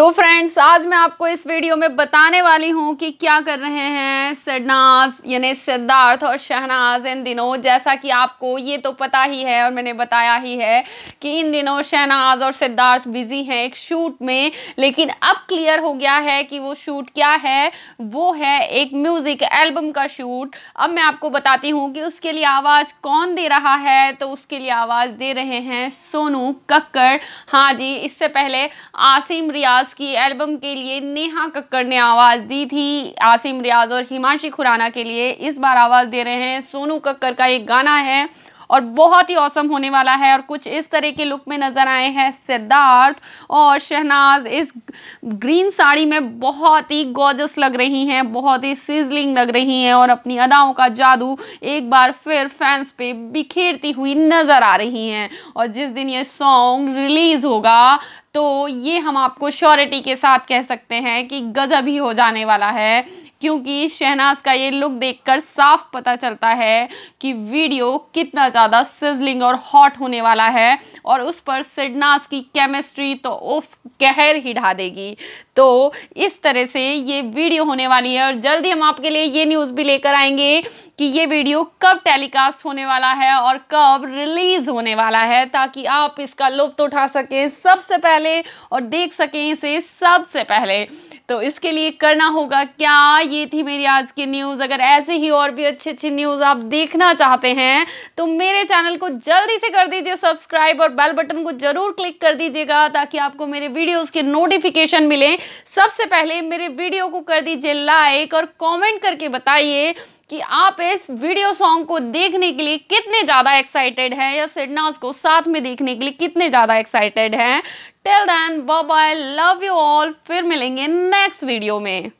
तो फ्रेंड्स आज मैं आपको इस वीडियो में बताने वाली हूँ कि क्या कर रहे हैं सरनाज यानी सिद्धार्थ और शहनाज इन दिनों जैसा कि आपको ये तो पता ही है और मैंने बताया ही है कि इन दिनों शहनाज और सिद्धार्थ बिजी हैं एक शूट में लेकिन अब क्लियर हो गया है कि वो शूट क्या है वो है एक म्यूज़िक एल्बम का शूट अब मैं आपको बताती हूँ कि उसके लिए आवाज़ कौन दे रहा है तो उसके लिए आवाज़ दे रहे हैं सोनू कक्कर हाँ जी इससे पहले आसिम रियाज रियाज की एल्बम के लिए नेहा कक्कड़ ने आवाज़ दी थी आसिम रियाज और हिमाशी खुराना के लिए इस बार आवाज़ दे रहे हैं सोनू कक्कर का एक गाना है और बहुत ही औसम होने वाला है और कुछ इस तरह के लुक में नज़र आए हैं सिद्धार्थ और शहनाज इस ग्रीन साड़ी में बहुत ही गोजस लग रही हैं बहुत ही सिजलिंग लग रही हैं और अपनी अदाओं का जादू एक बार फिर फैंस पे बिखेरती हुई नज़र आ रही हैं और जिस दिन ये सॉन्ग रिलीज़ होगा तो ये हम आपको श्योरिटी के साथ कह सकते हैं कि गजब ही हो जाने वाला है क्योंकि शहनाज का ये लुक देखकर साफ पता चलता है कि वीडियो कितना ज़्यादा सिजलिंग और हॉट होने वाला है और उस पर सिडनास की केमिस्ट्री तो उफ कहर ही ढा देगी तो इस तरह से ये वीडियो होने वाली है और जल्दी हम आपके लिए ये न्यूज़ भी लेकर आएंगे कि ये वीडियो कब टेलीकास्ट होने वाला है और कब रिलीज़ होने वाला है ताकि आप इसका लुफ्त उठा सकें सबसे पहले और देख सकें इसे सबसे पहले तो इसके लिए करना होगा क्या ये थी मेरी आज की न्यूज़ अगर ऐसे ही और भी अच्छी अच्छी न्यूज़ आप देखना चाहते हैं तो मेरे चैनल को जल्दी से कर दीजिए सब्सक्राइब और बेल बटन को ज़रूर क्लिक कर दीजिएगा ताकि आपको मेरे वीडियोज़ के नोटिफिकेशन मिलें सबसे पहले मेरे वीडियो को कर दीजिए लाइक और कॉमेंट करके बताइए कि आप इस वीडियो सॉन्ग को देखने के लिए कितने ज़्यादा एक्साइटेड हैं या सिडनास को साथ में देखने के लिए कितने ज़्यादा एक्साइटेड हैं till then bye bye love you all फिर मिलेंगे नेक्स्ट वीडियो में